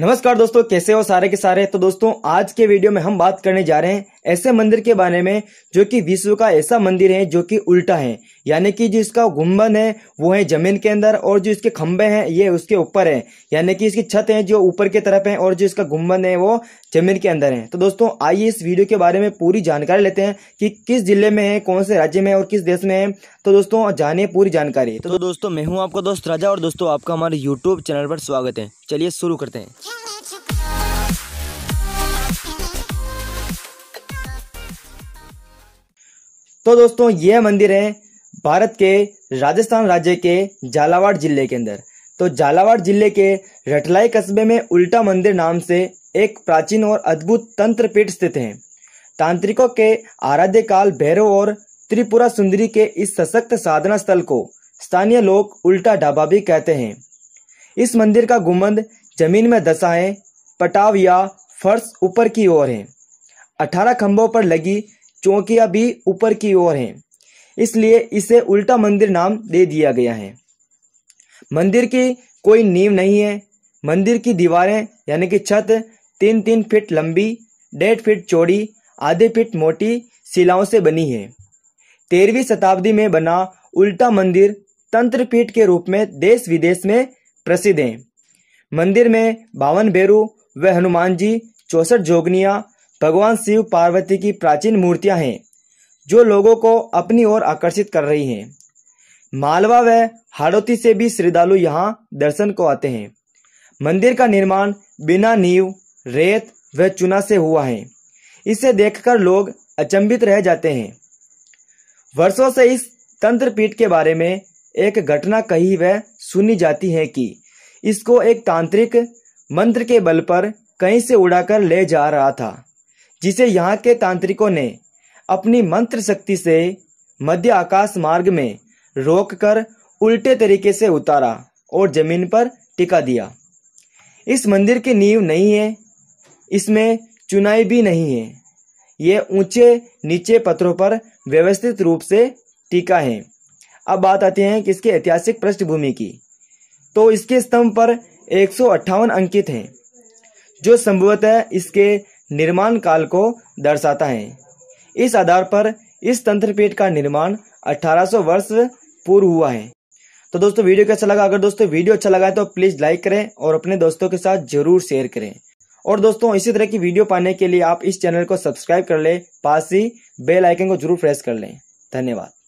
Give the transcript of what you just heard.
नमस्कार दोस्तों कैसे हो सारे के सारे तो दोस्तों आज के वीडियो में हम बात करने जा रहे हैं ऐसे मंदिर के बारे में जो कि विश्व का ऐसा मंदिर है जो कि उल्टा है यानी कि जो इसका गुम्बन है वो है जमीन के अंदर और जो इसके खम्बे हैं ये उसके ऊपर है यानी कि इसकी छत है जो ऊपर की तरफ है और जो इसका गुम्बन है वो जमीन के अंदर है तो दोस्तों आइए इस वीडियो के बारे में पूरी जानकारी लेते हैं कि किस जिले में है कौन से राज्य में और किस देश में है तो दोस्तों जाने पूरी जानकारी तो दोस्तों मैं हूँ आपका दोस्त राजा और दोस्तों आपका हमारे यूट्यूब चैनल पर स्वागत है चलिए शुरू करते हैं तो दोस्तों यह मंदिर है भारत के राजस्थान राज्य के झालावाड़ जिले के अंदर तो झालावाड़ जिले के रटलाई कस्बे में उल्टा मंदिर नाम से एक प्राचीन और अद्भुत तंत्र पीठ स्थित है तांत्रिकों के आराध्य काल भैरव और त्रिपुरा सुंदरी के इस सशक्त साधना स्थल को स्थानीय लोग उल्टा ढाबा भी कहते हैं इस मंदिर का गुमंद जमीन में दशा है पटाव या फर्श ऊपर की ओर है अठारह खंभों पर लगी चौकियां भी ऊपर की ओर हैं इसलिए इसे उल्टा मंदिर नाम दे दिया गया है मंदिर की कोई नींव नहीं है मंदिर की दीवारें यानी कि छत तीन तीन फीट लंबी डेढ़ फीट चौड़ी आधे फीट मोटी शिलाओं से बनी है तेरहवीं शताब्दी में बना उल्टा मंदिर तंत्र पीठ के रूप में देश विदेश में प्रसिद्ध हैं मंदिर में बावन भैरू व हनुमान जी चौसठ जोगनिया भगवान शिव पार्वती की प्राचीन मूर्तियां हैं जो लोगों को अपनी ओर आकर्षित कर रही हैं मालवा व हाड़ोती से भी श्रद्धालु यहां दर्शन को आते हैं मंदिर का निर्माण बिना नींव रेत व चुना से हुआ है इसे देखकर लोग अचंभित रह जाते हैं वर्षों से इस तंत्र पीठ के बारे में एक घटना कही व सुनी जाती है कि इसको एक तांत्रिक मंत्र के बल पर कहीं से उड़ाकर ले जा रहा था जिसे यहाँ के तांत्रिकों ने अपनी मंत्र शक्ति से मध्य आकाश मार्ग में रोककर उल्टे तरीके से उतारा और जमीन पर टिका दिया इस मंदिर की नींव नहीं है इसमें चुनाई भी नहीं है ये ऊंचे नीचे पत्थरों पर व्यवस्थित रूप से टिका है अब बात आती है कि इसके ऐतिहासिक पृष्ठभूमि की तो इसके स्तंभ पर एक अंकित हैं जो संभवतः इसके निर्माण काल को दर्शाता है इस आधार पर इस तंत्रपीठ का निर्माण 1800 वर्ष पूर्व हुआ है तो दोस्तों वीडियो कैसा लगा अगर दोस्तों वीडियो अच्छा लगा है तो प्लीज लाइक करें और अपने दोस्तों के साथ जरूर शेयर करें और दोस्तों इसी तरह की वीडियो पाने के लिए आप इस चैनल को सब्सक्राइब कर ले पास ही बेल आइकन को जरूर प्रेस कर लें धन्यवाद